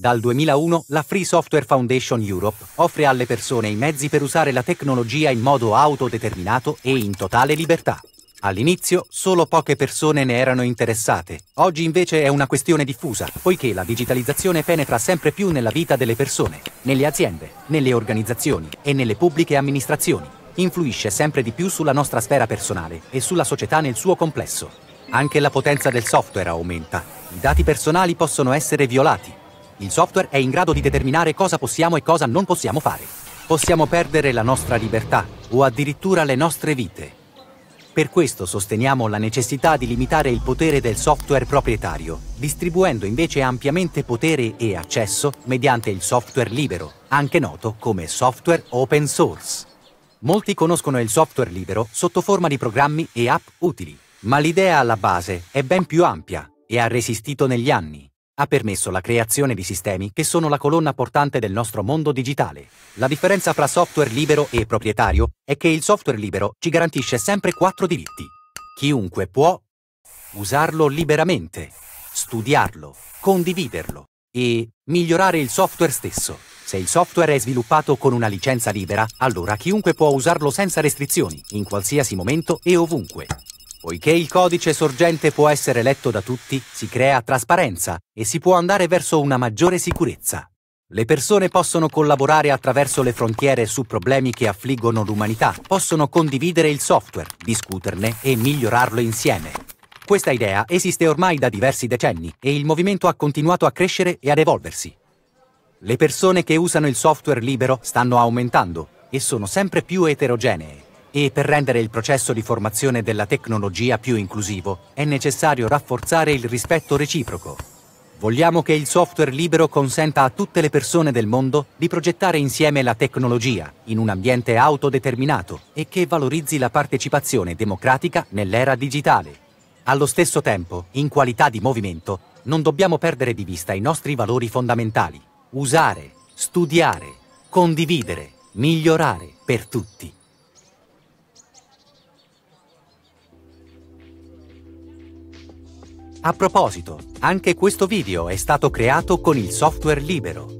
Dal 2001 la Free Software Foundation Europe offre alle persone i mezzi per usare la tecnologia in modo autodeterminato e in totale libertà. All'inizio solo poche persone ne erano interessate, oggi invece è una questione diffusa, poiché la digitalizzazione penetra sempre più nella vita delle persone, nelle aziende, nelle organizzazioni e nelle pubbliche amministrazioni. Influisce sempre di più sulla nostra sfera personale e sulla società nel suo complesso. Anche la potenza del software aumenta. I dati personali possono essere violati il software è in grado di determinare cosa possiamo e cosa non possiamo fare. Possiamo perdere la nostra libertà o addirittura le nostre vite. Per questo sosteniamo la necessità di limitare il potere del software proprietario, distribuendo invece ampiamente potere e accesso mediante il software libero, anche noto come software open source. Molti conoscono il software libero sotto forma di programmi e app utili, ma l'idea alla base è ben più ampia e ha resistito negli anni ha permesso la creazione di sistemi che sono la colonna portante del nostro mondo digitale. La differenza fra software libero e proprietario è che il software libero ci garantisce sempre quattro diritti. Chiunque può usarlo liberamente, studiarlo, condividerlo e migliorare il software stesso. Se il software è sviluppato con una licenza libera, allora chiunque può usarlo senza restrizioni, in qualsiasi momento e ovunque. Poiché il codice sorgente può essere letto da tutti, si crea trasparenza e si può andare verso una maggiore sicurezza. Le persone possono collaborare attraverso le frontiere su problemi che affliggono l'umanità, possono condividere il software, discuterne e migliorarlo insieme. Questa idea esiste ormai da diversi decenni e il movimento ha continuato a crescere e ad evolversi. Le persone che usano il software libero stanno aumentando e sono sempre più eterogenee. E per rendere il processo di formazione della tecnologia più inclusivo è necessario rafforzare il rispetto reciproco. Vogliamo che il software libero consenta a tutte le persone del mondo di progettare insieme la tecnologia in un ambiente autodeterminato e che valorizzi la partecipazione democratica nell'era digitale. Allo stesso tempo, in qualità di movimento, non dobbiamo perdere di vista i nostri valori fondamentali. Usare, studiare, condividere, migliorare per tutti. A proposito, anche questo video è stato creato con il software libero.